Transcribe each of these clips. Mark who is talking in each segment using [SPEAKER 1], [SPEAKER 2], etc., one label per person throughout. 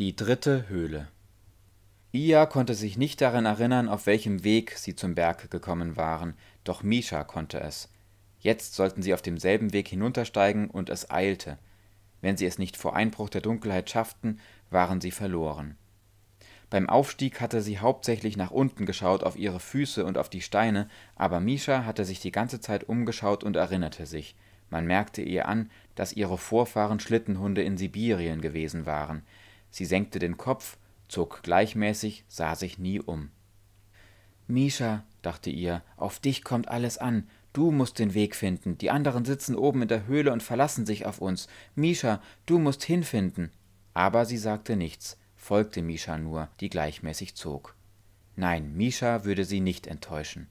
[SPEAKER 1] Die dritte Höhle. Ia konnte sich nicht daran erinnern, auf welchem Weg sie zum Berg gekommen waren, doch Misha konnte es. Jetzt sollten sie auf demselben Weg hinuntersteigen, und es eilte. Wenn sie es nicht vor Einbruch der Dunkelheit schafften, waren sie verloren. Beim Aufstieg hatte sie hauptsächlich nach unten geschaut, auf ihre Füße und auf die Steine, aber Misha hatte sich die ganze Zeit umgeschaut und erinnerte sich. Man merkte ihr an, dass ihre Vorfahren Schlittenhunde in Sibirien gewesen waren. Sie senkte den Kopf, zog gleichmäßig, sah sich nie um. Misha, dachte ihr, auf dich kommt alles an. Du musst den Weg finden. Die anderen sitzen oben in der Höhle und verlassen sich auf uns. Misha, du musst hinfinden. Aber sie sagte nichts, folgte Misha nur, die gleichmäßig zog. Nein, Misha würde sie nicht enttäuschen.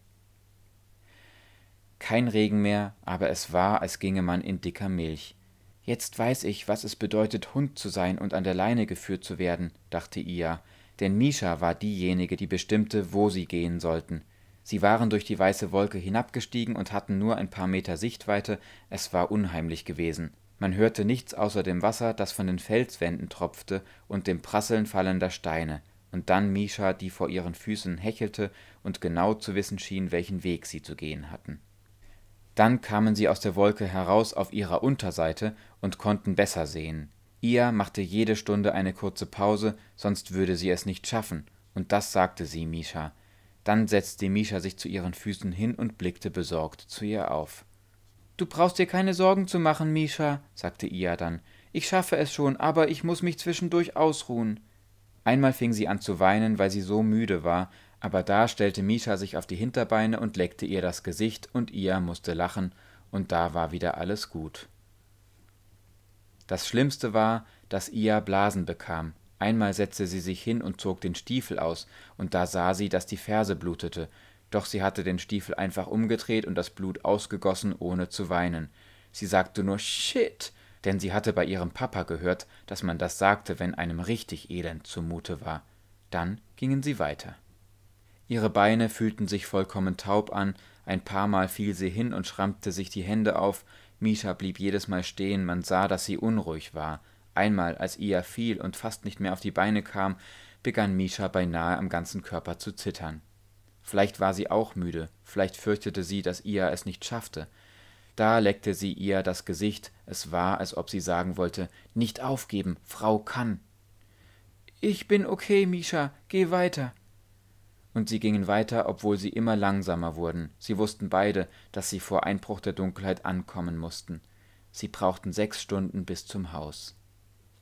[SPEAKER 1] Kein Regen mehr, aber es war, als ginge man in dicker Milch. Jetzt weiß ich, was es bedeutet, Hund zu sein und an der Leine geführt zu werden, dachte Ia, denn Misha war diejenige, die bestimmte, wo sie gehen sollten. Sie waren durch die weiße Wolke hinabgestiegen und hatten nur ein paar Meter Sichtweite, es war unheimlich gewesen. Man hörte nichts außer dem Wasser, das von den Felswänden tropfte, und dem Prasseln fallender Steine, und dann Misha, die vor ihren Füßen hechelte und genau zu wissen schien, welchen Weg sie zu gehen hatten. Dann kamen sie aus der Wolke heraus auf ihrer Unterseite und konnten besser sehen. Ia machte jede Stunde eine kurze Pause, sonst würde sie es nicht schaffen, und das sagte sie Misha. Dann setzte Misha sich zu ihren Füßen hin und blickte besorgt zu ihr auf. Du brauchst dir keine Sorgen zu machen, Misha, sagte Ia dann. Ich schaffe es schon, aber ich muss mich zwischendurch ausruhen. Einmal fing sie an zu weinen, weil sie so müde war, aber da stellte Misha sich auf die Hinterbeine und leckte ihr das Gesicht, und Ia musste lachen, und da war wieder alles gut. Das Schlimmste war, dass Ia Blasen bekam. Einmal setzte sie sich hin und zog den Stiefel aus, und da sah sie, dass die Ferse blutete, doch sie hatte den Stiefel einfach umgedreht und das Blut ausgegossen, ohne zu weinen. Sie sagte nur Shit, denn sie hatte bei ihrem Papa gehört, dass man das sagte, wenn einem richtig elend zumute war. Dann gingen sie weiter ihre Beine fühlten sich vollkommen taub an, ein paar Mal fiel sie hin und schrammte sich die Hände auf, Mieter blieb jedes Mal stehen, man sah, dass sie unruhig war. Einmal, als Ia fiel und fast nicht mehr auf die Beine kam, begann Misha beinahe am ganzen Körper zu zittern. Vielleicht war sie auch müde, vielleicht fürchtete sie, dass Ia es nicht schaffte. Da leckte sie ihr das Gesicht, es war, als ob sie sagen wollte, nicht aufgeben, Frau kann. Ich bin okay, Misha, geh weiter und sie gingen weiter, obwohl sie immer langsamer wurden. Sie wussten beide, dass sie vor Einbruch der Dunkelheit ankommen mussten. Sie brauchten sechs Stunden bis zum Haus.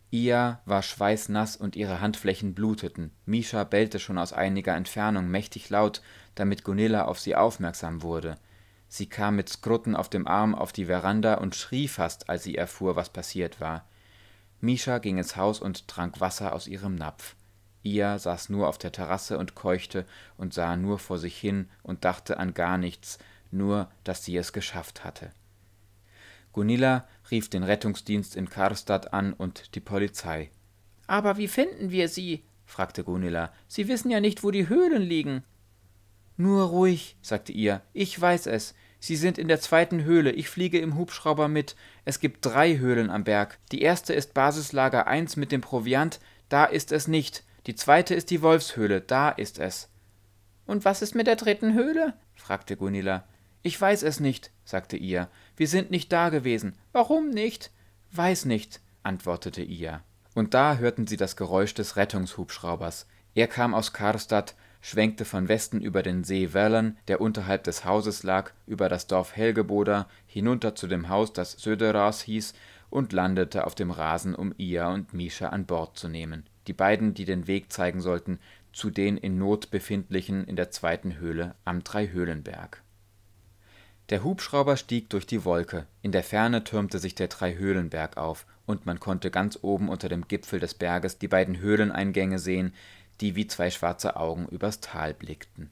[SPEAKER 1] Ia war schweißnass und ihre Handflächen bluteten. Misha bellte schon aus einiger Entfernung mächtig laut, damit Gunilla auf sie aufmerksam wurde. Sie kam mit Skrutten auf dem Arm auf die Veranda und schrie fast, als sie erfuhr, was passiert war. Misha ging ins Haus und trank Wasser aus ihrem Napf. Ihr saß nur auf der Terrasse und keuchte und sah nur vor sich hin und dachte an gar nichts, nur dass sie es geschafft hatte. Gunilla rief den Rettungsdienst in Karstadt an und die Polizei. Aber wie finden wir sie? fragte Gunilla. Sie wissen ja nicht, wo die Höhlen liegen. Nur ruhig, sagte ihr. Ich weiß es. Sie sind in der zweiten Höhle. Ich fliege im Hubschrauber mit. Es gibt drei Höhlen am Berg. Die erste ist Basislager 1 mit dem Proviant. Da ist es nicht. Die zweite ist die Wolfshöhle, da ist es. Und was ist mit der dritten Höhle? fragte Gunilla. Ich weiß es nicht, sagte Ia. Wir sind nicht da gewesen. Warum nicht? Weiß nicht, antwortete Ia. Und da hörten sie das Geräusch des Rettungshubschraubers. Er kam aus Karstadt, schwenkte von Westen über den See Wellen, der unterhalb des Hauses lag, über das Dorf Helgeboda, hinunter zu dem Haus, das Söderas hieß, und landete auf dem Rasen, um Ia und Mischa an Bord zu nehmen die beiden, die den Weg zeigen sollten zu den in Not befindlichen in der zweiten Höhle am Dreihöhlenberg. Der Hubschrauber stieg durch die Wolke, in der Ferne türmte sich der Dreihöhlenberg auf, und man konnte ganz oben unter dem Gipfel des Berges die beiden Höhleneingänge sehen, die wie zwei schwarze Augen übers Tal blickten.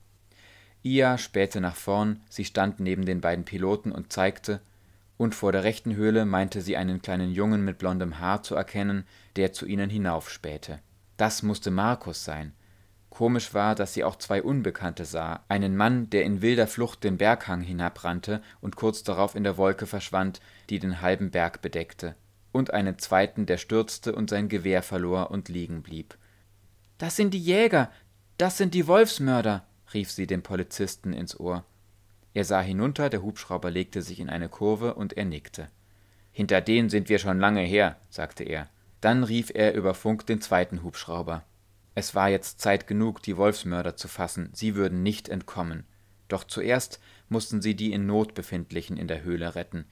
[SPEAKER 1] Ia spähte nach vorn, sie stand neben den beiden Piloten und zeigte, und vor der rechten Höhle meinte sie einen kleinen Jungen mit blondem Haar zu erkennen, der zu ihnen hinaufspähte. Das musste Markus sein. Komisch war, dass sie auch zwei Unbekannte sah, einen Mann, der in wilder Flucht den Berghang hinabrannte und kurz darauf in der Wolke verschwand, die den halben Berg bedeckte, und einen zweiten, der stürzte und sein Gewehr verlor und liegen blieb. Das sind die Jäger, das sind die Wolfsmörder, rief sie dem Polizisten ins Ohr. Er sah hinunter, der Hubschrauber legte sich in eine Kurve und er nickte. Hinter denen sind wir schon lange her, sagte er. Dann rief er über Funk den zweiten Hubschrauber. Es war jetzt Zeit genug, die Wolfsmörder zu fassen, sie würden nicht entkommen. Doch zuerst mussten sie die in Not befindlichen in der Höhle retten.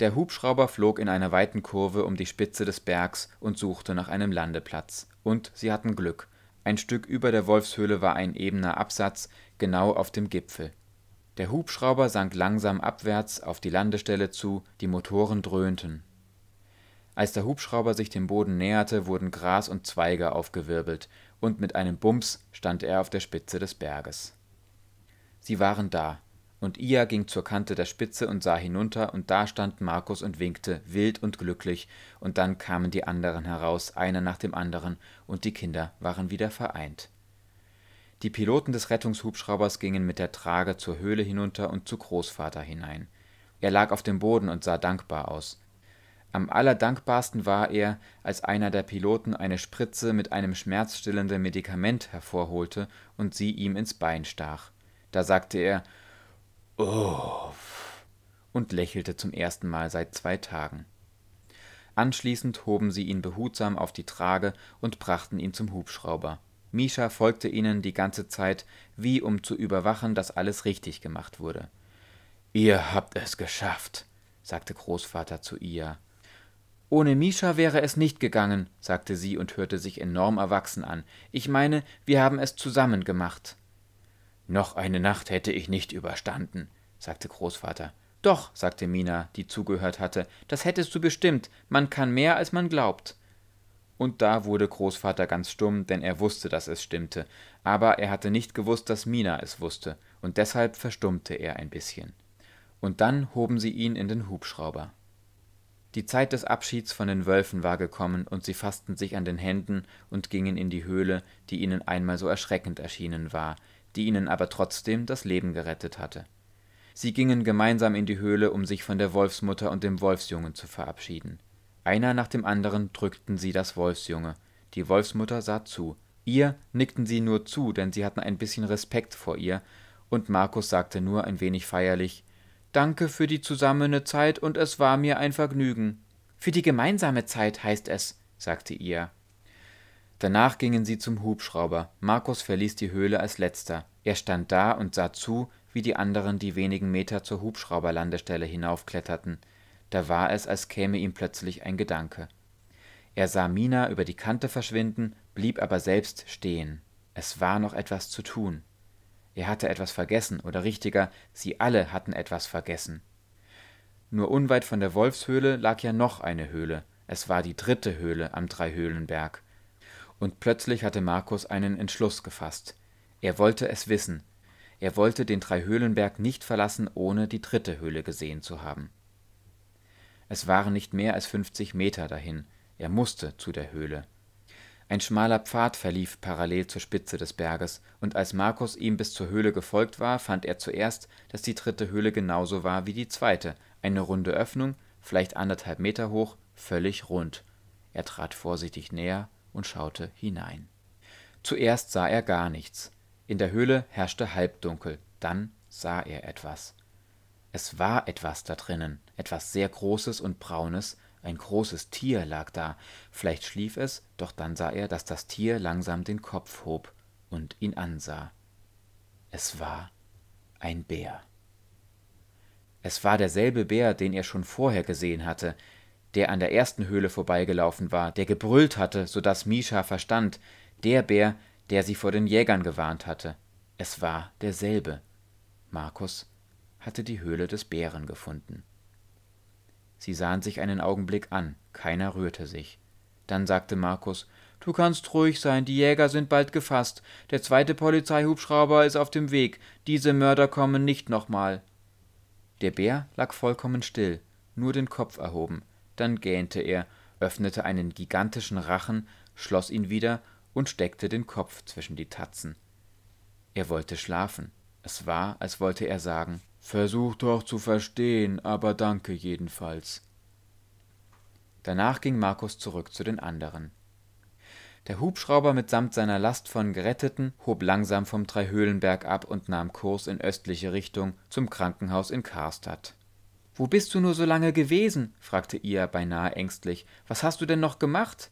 [SPEAKER 1] Der Hubschrauber flog in einer weiten Kurve um die Spitze des Bergs und suchte nach einem Landeplatz. Und sie hatten Glück. Ein Stück über der Wolfshöhle war ein ebener Absatz, genau auf dem Gipfel. Der Hubschrauber sank langsam abwärts auf die Landestelle zu, die Motoren dröhnten. Als der Hubschrauber sich dem Boden näherte, wurden Gras und Zweige aufgewirbelt, und mit einem Bums stand er auf der Spitze des Berges. Sie waren da, und Ia ging zur Kante der Spitze und sah hinunter, und da stand Markus und winkte, wild und glücklich, und dann kamen die anderen heraus, einer nach dem anderen, und die Kinder waren wieder vereint. Die Piloten des Rettungshubschraubers gingen mit der Trage zur Höhle hinunter und zu Großvater hinein. Er lag auf dem Boden und sah dankbar aus. Am allerdankbarsten war er, als einer der Piloten eine Spritze mit einem schmerzstillenden Medikament hervorholte und sie ihm ins Bein stach. Da sagte er Uff und lächelte zum ersten Mal seit zwei Tagen. Anschließend hoben sie ihn behutsam auf die Trage und brachten ihn zum Hubschrauber. Misha folgte ihnen die ganze Zeit, wie um zu überwachen, dass alles richtig gemacht wurde. Ihr habt es geschafft, sagte Großvater zu ihr. Ohne Mischa wäre es nicht gegangen, sagte sie und hörte sich enorm erwachsen an. Ich meine, wir haben es zusammen gemacht. Noch eine Nacht hätte ich nicht überstanden, sagte Großvater. Doch, sagte Mina, die zugehört hatte, das hättest du bestimmt, man kann mehr, als man glaubt. Und da wurde Großvater ganz stumm, denn er wusste, dass es stimmte, aber er hatte nicht gewusst, dass Mina es wusste, und deshalb verstummte er ein bisschen. Und dann hoben sie ihn in den Hubschrauber. Die Zeit des Abschieds von den Wölfen war gekommen, und sie fassten sich an den Händen und gingen in die Höhle, die ihnen einmal so erschreckend erschienen war, die ihnen aber trotzdem das Leben gerettet hatte. Sie gingen gemeinsam in die Höhle, um sich von der Wolfsmutter und dem Wolfsjungen zu verabschieden. Einer nach dem anderen drückten sie das Wolfsjunge, die Wolfsmutter sah zu. Ihr nickten sie nur zu, denn sie hatten ein bisschen Respekt vor ihr, und Markus sagte nur ein wenig feierlich Danke für die zusammene Zeit und es war mir ein Vergnügen. Für die gemeinsame Zeit heißt es, sagte ihr. Danach gingen sie zum Hubschrauber. Markus verließ die Höhle als letzter. Er stand da und sah zu, wie die anderen die wenigen Meter zur Hubschrauberlandestelle hinaufkletterten. Da war es, als käme ihm plötzlich ein Gedanke. Er sah Mina über die Kante verschwinden, blieb aber selbst stehen. Es war noch etwas zu tun. Er hatte etwas vergessen, oder richtiger, sie alle hatten etwas vergessen. Nur unweit von der Wolfshöhle lag ja noch eine Höhle. Es war die dritte Höhle am Dreihöhlenberg. Und plötzlich hatte Markus einen Entschluss gefasst. Er wollte es wissen. Er wollte den Dreihöhlenberg nicht verlassen, ohne die dritte Höhle gesehen zu haben. Es waren nicht mehr als fünfzig Meter dahin. Er musste zu der Höhle ein schmaler pfad verlief parallel zur spitze des berges und als Markus ihm bis zur höhle gefolgt war fand er zuerst daß die dritte höhle genau so war wie die zweite eine runde öffnung vielleicht anderthalb meter hoch völlig rund er trat vorsichtig näher und schaute hinein zuerst sah er gar nichts in der höhle herrschte halbdunkel dann sah er etwas es war etwas da drinnen etwas sehr großes und braunes ein großes Tier lag da. Vielleicht schlief es, doch dann sah er, dass das Tier langsam den Kopf hob und ihn ansah. Es war ein Bär. Es war derselbe Bär, den er schon vorher gesehen hatte, der an der ersten Höhle vorbeigelaufen war, der gebrüllt hatte, so daß Mischa verstand, der Bär, der sie vor den Jägern gewarnt hatte. Es war derselbe. Markus hatte die Höhle des Bären gefunden. Sie sahen sich einen Augenblick an, keiner rührte sich. Dann sagte Markus Du kannst ruhig sein, die Jäger sind bald gefasst, der zweite Polizeihubschrauber ist auf dem Weg, diese Mörder kommen nicht nochmal. Der Bär lag vollkommen still, nur den Kopf erhoben, dann gähnte er, öffnete einen gigantischen Rachen, schloss ihn wieder und steckte den Kopf zwischen die Tatzen. Er wollte schlafen, es war, als wollte er sagen Versuch doch zu verstehen, aber danke jedenfalls. Danach ging Markus zurück zu den anderen. Der Hubschrauber mitsamt seiner Last von Geretteten hob langsam vom Dreihöhlenberg ab und nahm Kurs in östliche Richtung zum Krankenhaus in Karstadt. Wo bist du nur so lange gewesen? fragte Ia beinahe ängstlich. Was hast du denn noch gemacht?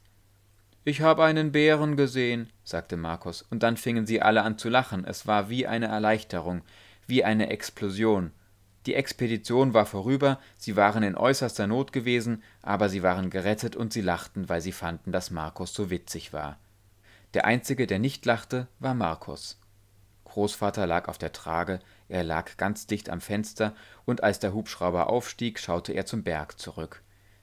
[SPEAKER 1] Ich habe einen Bären gesehen, sagte Markus, und dann fingen sie alle an zu lachen. Es war wie eine Erleichterung wie eine Explosion. Die Expedition war vorüber, sie waren in äußerster Not gewesen, aber sie waren gerettet und sie lachten, weil sie fanden, dass Markus so witzig war. Der einzige, der nicht lachte, war Markus. Großvater lag auf der Trage, er lag ganz dicht am Fenster, und als der Hubschrauber aufstieg, schaute er zum Berg zurück.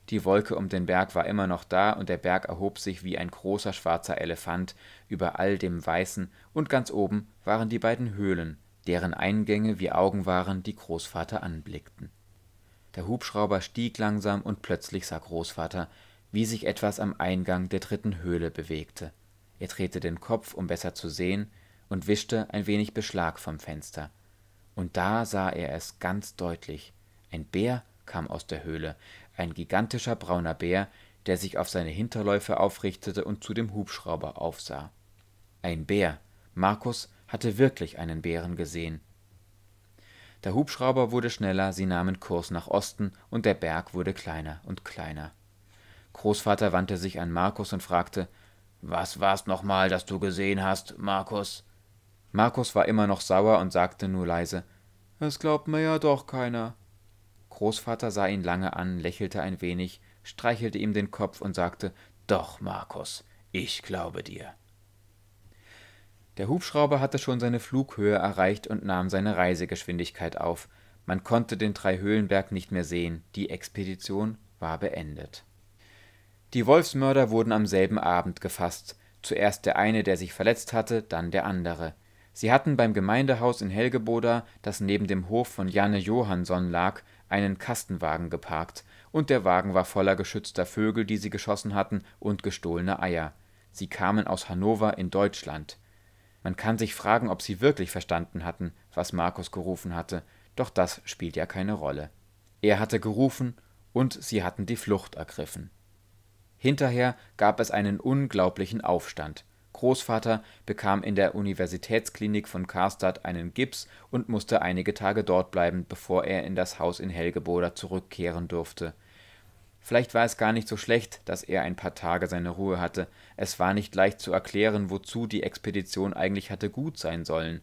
[SPEAKER 1] Die Wolke um den Berg war immer noch da, und der Berg erhob sich wie ein großer schwarzer Elefant über all dem Weißen, und ganz oben waren die beiden Höhlen, deren Eingänge wie Augen waren, die Großvater anblickten. Der Hubschrauber stieg langsam und plötzlich sah Großvater, wie sich etwas am Eingang der dritten Höhle bewegte. Er drehte den Kopf, um besser zu sehen, und wischte ein wenig Beschlag vom Fenster. Und da sah er es ganz deutlich. Ein Bär kam aus der Höhle, ein gigantischer brauner Bär, der sich auf seine Hinterläufe aufrichtete und zu dem Hubschrauber aufsah. Ein Bär. Markus hatte wirklich einen Bären gesehen. Der Hubschrauber wurde schneller, sie nahmen Kurs nach Osten und der Berg wurde kleiner und kleiner. Großvater wandte sich an Markus und fragte: Was war's nochmal, das du gesehen hast, Markus? Markus war immer noch sauer und sagte nur leise: Es glaubt mir ja doch keiner. Großvater sah ihn lange an, lächelte ein wenig, streichelte ihm den Kopf und sagte: Doch, Markus, ich glaube dir. Der Hubschrauber hatte schon seine Flughöhe erreicht und nahm seine Reisegeschwindigkeit auf. Man konnte den Dreihöhlenberg nicht mehr sehen. Die Expedition war beendet. Die Wolfsmörder wurden am selben Abend gefasst. Zuerst der eine, der sich verletzt hatte, dann der andere. Sie hatten beim Gemeindehaus in Helgeboda, das neben dem Hof von Janne Johansson lag, einen Kastenwagen geparkt, und der Wagen war voller geschützter Vögel, die sie geschossen hatten, und gestohlener Eier. Sie kamen aus Hannover in Deutschland. Man kann sich fragen, ob sie wirklich verstanden hatten, was Markus gerufen hatte, doch das spielt ja keine Rolle. Er hatte gerufen und sie hatten die Flucht ergriffen. Hinterher gab es einen unglaublichen Aufstand. Großvater bekam in der Universitätsklinik von Karstadt einen Gips und musste einige Tage dort bleiben, bevor er in das Haus in Helgeboda zurückkehren durfte. Vielleicht war es gar nicht so schlecht, dass er ein paar Tage seine Ruhe hatte. Es war nicht leicht zu erklären, wozu die Expedition eigentlich hatte gut sein sollen.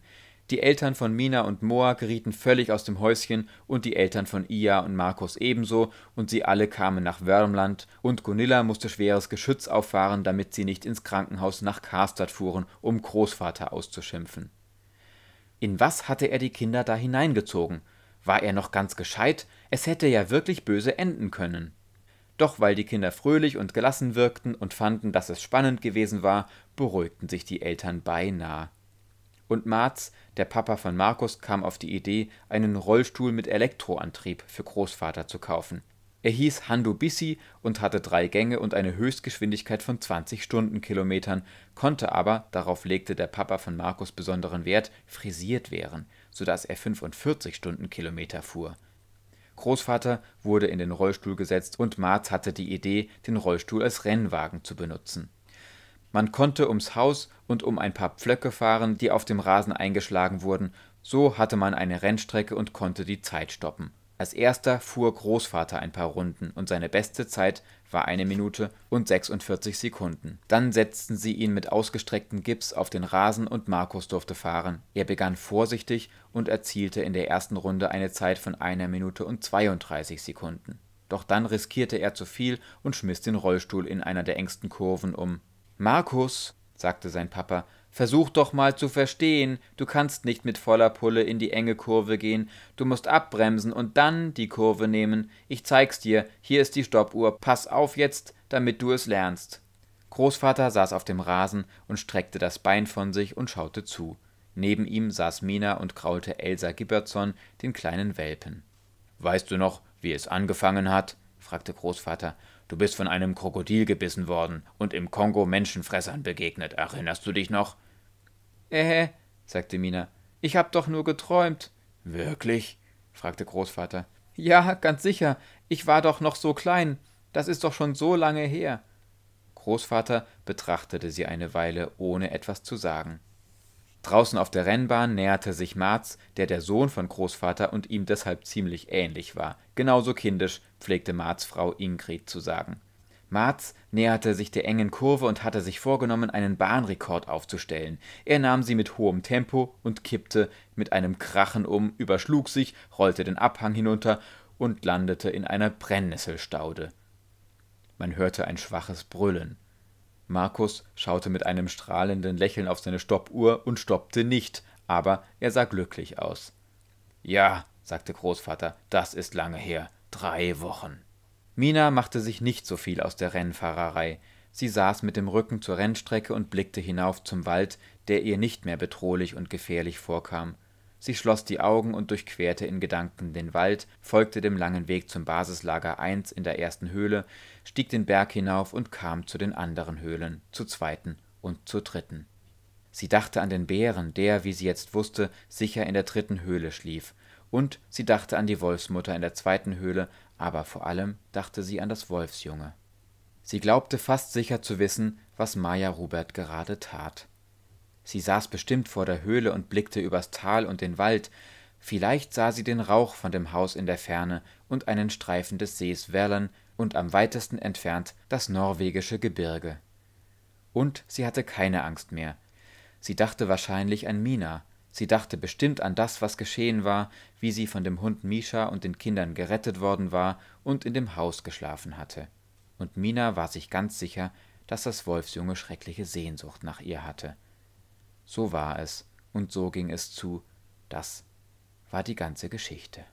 [SPEAKER 1] Die Eltern von Mina und Moa gerieten völlig aus dem Häuschen und die Eltern von Ia und Markus ebenso und sie alle kamen nach Wörmland und Gunilla musste schweres Geschütz auffahren, damit sie nicht ins Krankenhaus nach Karstadt fuhren, um Großvater auszuschimpfen. In was hatte er die Kinder da hineingezogen? War er noch ganz gescheit? Es hätte ja wirklich böse enden können. Doch weil die Kinder fröhlich und gelassen wirkten und fanden, dass es spannend gewesen war, beruhigten sich die Eltern beinahe. Und Marz, der Papa von Markus, kam auf die Idee, einen Rollstuhl mit Elektroantrieb für Großvater zu kaufen. Er hieß Handubissi und hatte drei Gänge und eine Höchstgeschwindigkeit von 20 Stundenkilometern, konnte aber, darauf legte der Papa von Markus besonderen Wert, frisiert werden, so dass er 45 Stundenkilometer fuhr. Großvater wurde in den Rollstuhl gesetzt und Marz hatte die Idee, den Rollstuhl als Rennwagen zu benutzen. Man konnte ums Haus und um ein paar Pflöcke fahren, die auf dem Rasen eingeschlagen wurden, so hatte man eine Rennstrecke und konnte die Zeit stoppen. Als erster fuhr Großvater ein paar Runden und seine beste Zeit war eine Minute und 46 Sekunden. Dann setzten sie ihn mit ausgestrecktem Gips auf den Rasen und Markus durfte fahren. Er begann vorsichtig und erzielte in der ersten Runde eine Zeit von einer Minute und 32 Sekunden. Doch dann riskierte er zu viel und schmiss den Rollstuhl in einer der engsten Kurven um. Markus, sagte sein Papa, Versuch doch mal zu verstehen, du kannst nicht mit voller Pulle in die enge Kurve gehen, du musst abbremsen und dann die Kurve nehmen. Ich zeig's dir, hier ist die Stoppuhr, pass auf jetzt, damit du es lernst. Großvater saß auf dem Rasen und streckte das Bein von sich und schaute zu. Neben ihm saß Mina und kraulte Elsa Gibbertson, den kleinen Welpen. Weißt du noch, wie es angefangen hat? fragte Großvater. Du bist von einem Krokodil gebissen worden und im Kongo Menschenfressern begegnet. Erinnerst du dich noch? Äh, sagte Mina. Ich hab doch nur geträumt. Wirklich? fragte Großvater. Ja, ganz sicher. Ich war doch noch so klein. Das ist doch schon so lange her. Großvater betrachtete sie eine Weile, ohne etwas zu sagen. Draußen auf der Rennbahn näherte sich Marz, der der Sohn von Großvater und ihm deshalb ziemlich ähnlich war. Genauso kindisch, pflegte Marz Frau Ingrid zu sagen. Marz näherte sich der engen Kurve und hatte sich vorgenommen, einen Bahnrekord aufzustellen. Er nahm sie mit hohem Tempo und kippte mit einem Krachen um, überschlug sich, rollte den Abhang hinunter und landete in einer Brennnesselstaude. Man hörte ein schwaches Brüllen. Markus schaute mit einem strahlenden Lächeln auf seine Stoppuhr und stoppte nicht, aber er sah glücklich aus. Ja, sagte Großvater, das ist lange her. Drei Wochen. Mina machte sich nicht so viel aus der Rennfahrerei. Sie saß mit dem Rücken zur Rennstrecke und blickte hinauf zum Wald, der ihr nicht mehr bedrohlich und gefährlich vorkam. Sie schloss die Augen und durchquerte in Gedanken den Wald, folgte dem langen Weg zum Basislager 1 in der ersten Höhle, stieg den Berg hinauf und kam zu den anderen Höhlen, zur zweiten und zur dritten. Sie dachte an den Bären, der, wie sie jetzt wusste, sicher in der dritten Höhle schlief, und sie dachte an die Wolfsmutter in der zweiten Höhle, aber vor allem dachte sie an das Wolfsjunge. Sie glaubte fast sicher zu wissen, was Maja Rubert gerade tat. Sie saß bestimmt vor der Höhle und blickte übers Tal und den Wald, vielleicht sah sie den Rauch von dem Haus in der Ferne und einen Streifen des Sees Werlen und am weitesten entfernt das norwegische Gebirge. Und sie hatte keine Angst mehr. Sie dachte wahrscheinlich an Mina, sie dachte bestimmt an das, was geschehen war, wie sie von dem Hund Misha und den Kindern gerettet worden war und in dem Haus geschlafen hatte. Und Mina war sich ganz sicher, dass das Wolfsjunge schreckliche Sehnsucht nach ihr hatte. So war es und so ging es zu. Das war die ganze Geschichte.